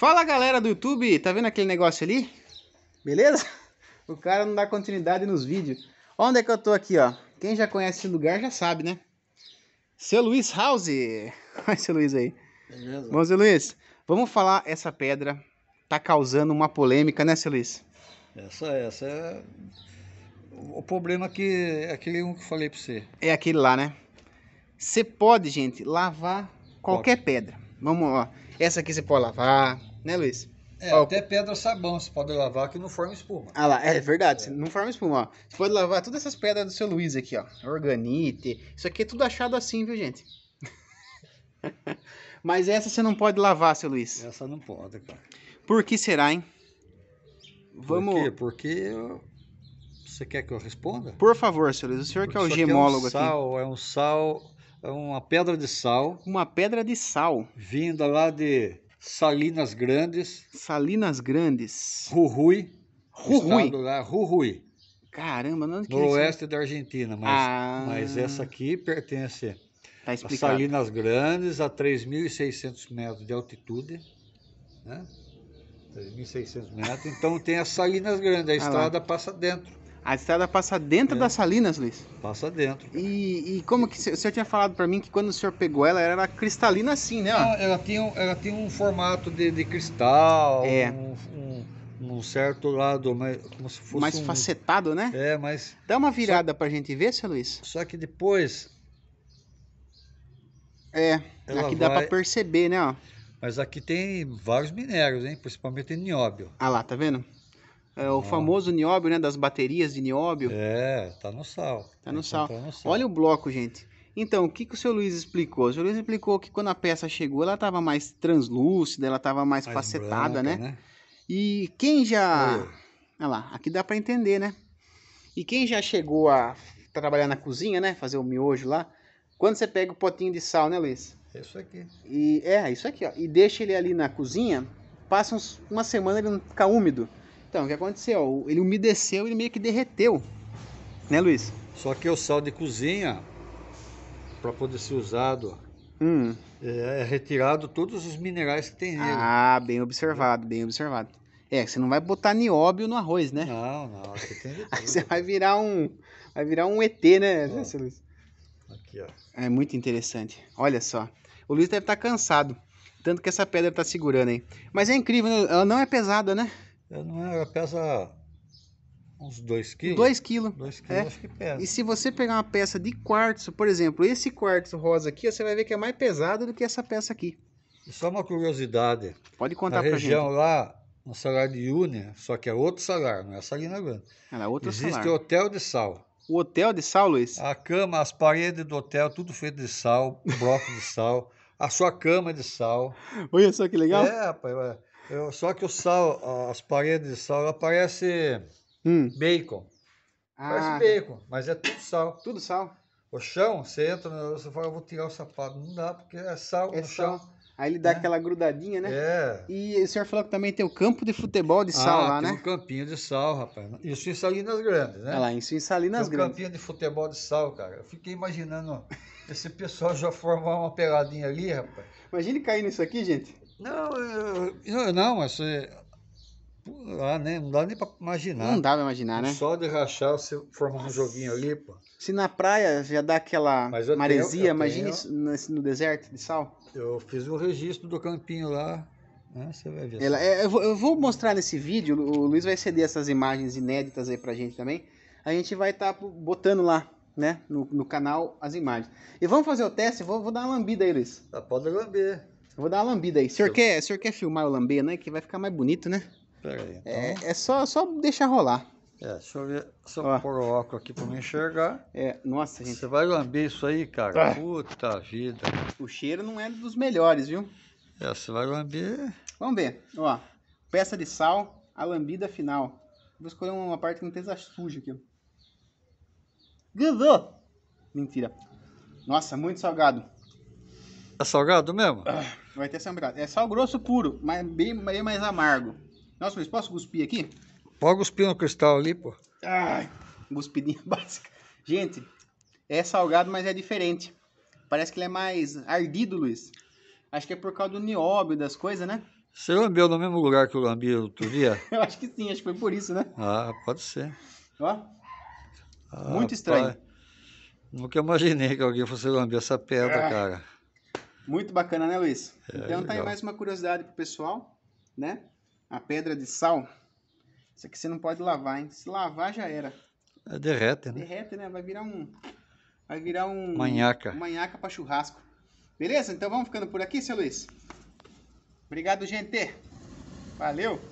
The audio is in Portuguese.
Fala galera do YouTube, tá vendo aquele negócio ali? Beleza? O cara não dá continuidade nos vídeos. Onde é que eu tô aqui, ó? Quem já conhece esse lugar já sabe, né? Seu Luiz House! Olha seu Luiz aí. Beleza. É Bom, seu Luiz, vamos falar essa pedra tá causando uma polêmica, né, seu Luiz? Essa, essa é... O problema é que é aquele um que eu falei pra você. É aquele lá, né? Você pode, gente, lavar qualquer pode. pedra. Vamos, ó. Essa aqui você pode lavar, né, Luiz? É, ó, até pedra sabão você pode lavar que não forma espuma. Ah lá, é, é verdade, é. não forma espuma, Você pode lavar todas essas pedras do seu Luiz aqui, ó. Organite. Isso aqui é tudo achado assim, viu, gente? Mas essa você não pode lavar, seu Luiz. Essa não pode, cara. Por que será, hein? Vamos. Por quê? Porque eu... você quer que eu responda? Por favor, seu Luiz. O senhor Porque que é o gemólogo aqui. É um sal, aqui. é um sal, é uma pedra de sal. Uma pedra de sal. Vinda lá de Salinas Grandes. Salinas Grandes. Rurui. Rurui. Lá, Rurui. Caramba, não No oeste da Argentina, mas, ah. mas essa aqui pertence tá a Salinas Grandes, a 3.600 metros de altitude. Né? 3.600 metros. Então tem as Salinas Grandes, a ah, estrada lá. passa dentro. A estrada passa dentro é. das salinas, Luiz? Passa dentro. E, e, como que o senhor tinha falado para mim que quando o senhor pegou ela, ela era cristalina assim, né? Ela, ela tinha, ela tinha um formato de, de cristal, é. um, um certo lado, mas como se fosse mais um... facetado, né? É, mas dá uma virada só... para a gente ver, seu Luiz. Só que depois é, Ela aqui vai... dá para perceber, né, ó. Mas aqui tem vários minérios, hein, principalmente nióbio. Ah lá, tá vendo? É, o famoso nióbio, né? Das baterias de nióbio. É, tá no sal. Tá no então sal. tá no sal. Olha o bloco, gente. Então, o que, que o seu Luiz explicou? O seu Luiz explicou que quando a peça chegou, ela tava mais translúcida, ela tava mais, mais, facetada, branca, né? né? E quem já. Olha lá, aqui dá para entender, né? E quem já chegou a trabalhar na cozinha, né? Fazer o miojo lá. Quando você pega o potinho de sal, né, Luiz? É isso aqui. E, é, isso aqui, ó. E deixa ele ali na cozinha, passa uns, uma semana ele não fica úmido. Então, o que aconteceu? Ele umedeceu e meio que derreteu. Né, Luiz? Só que o sal de cozinha, para poder ser usado, hum. é, é, retirado todos os minerais que tem nele. Ah, bem observado, bem observado. É, você não vai botar nióbio no arroz, né? Não, não, você tem de Aí você vai virar um, vai virar um ET, né, ó, né, Luiz? Aqui, ó. É muito interessante. Olha só. O Luiz deve estar tá cansado. Tanto que essa pedra está segurando aí. Mas é incrível, né? ela não é pesada, né? É, não é, pesa uns 2 quilos. 2 quilos. 2 quilos é. acho que pesa. E se você pegar uma peça de quartzo, por exemplo, esse quartzo rosa aqui, você vai ver que é mais pesado do que essa peça aqui. só uma curiosidade. Pode contar gente. A região lá, no salar de Une, só que é outro salar, não é Salina Grande. Ela é outro Existe o hotel de sal. O hotel de sal, Luiz? A cama, as paredes do hotel, tudo feito de sal, bloco de sal. A sua cama é de sal. Olha só que legal. É, rapaz. Eu, só que o sal, as paredes de sal, ela parece hum. bacon. Ah. Parece bacon, mas é tudo sal. Tudo sal. O chão, você entra, você fala, eu vou tirar o sapato. Não dá, porque é sal é no sal. chão. Aí ele dá é. aquela grudadinha, né? É. E o senhor falou que também tem o campo de futebol de sal ah, lá, tem né? Um campinho de sal, rapaz. Isso em Salinas Grandes, né? É lá, isso em Salinas tem um campinho de futebol de sal, cara. Eu fiquei imaginando esse pessoal já formar uma peladinha ali, rapaz. Imagine cair nisso aqui, gente. Não, eu, eu não, mas lá, né? Não dá nem pra imaginar. Não dá pra imaginar, né? Só de rachar você formar um joguinho ali, pô. Se na praia já dá aquela mas maresia, tenho, imagine tenho... no deserto de sal. Eu fiz o um registro do campinho lá. Né? Você vai ver. Ela, é, eu vou mostrar nesse vídeo, o Luiz vai ceder essas imagens inéditas aí pra gente também. A gente vai estar tá botando lá né? No, no, canal as imagens. E vamos fazer o teste? Vou, vou dar uma lambida aí, Luiz. Tá, pode lamber. Eu vou dar uma lambida aí. O senhor, quer, o senhor quer filmar o lamber, né? Que vai ficar mais bonito, né? Pera aí, é, então... É, é só, só deixar rolar. É, deixa eu ver só Ó. pôr o óculos aqui pra me enxergar. É, nossa, gente. Você vai lamber isso aí, cara? Ah. Puta vida. O cheiro não é dos melhores, viu? É, você vai lamber. Vamos ver. Ó, peça de sal, a lambida final. Vou escolher uma parte que não esteja suja aqui. Gudu! Mentira. Nossa, muito salgado. É salgado mesmo? Ah, vai ter sangrado. É sal grosso puro, mas bem, bem mais amargo. Nossa, Luiz, posso cuspir aqui? Pode cuspir no cristal ali, pô. Ai, cuspidinha básica. Gente, é salgado, mas é diferente. Parece que ele é mais ardido, Luiz. Acho que é por causa do nióbio, das coisas, né? Você lambeu no mesmo lugar que eu lambi outro dia? eu acho que sim, acho que foi por isso, né? Ah, pode ser. Ó, ah, muito estranho. Pai, nunca imaginei que alguém fosse lamber essa pedra, ah. cara. Muito bacana, né, Luiz? É, então legal. tá aí mais uma curiosidade pro pessoal, né? A pedra de sal. Isso aqui você não pode lavar, hein? Se lavar já era. É, derrete, né? Derrete, né? Vai virar um. Vai virar um. Manhaca. Manhaca pra churrasco. Beleza? Então vamos ficando por aqui, seu Luiz. Obrigado, gente. Valeu!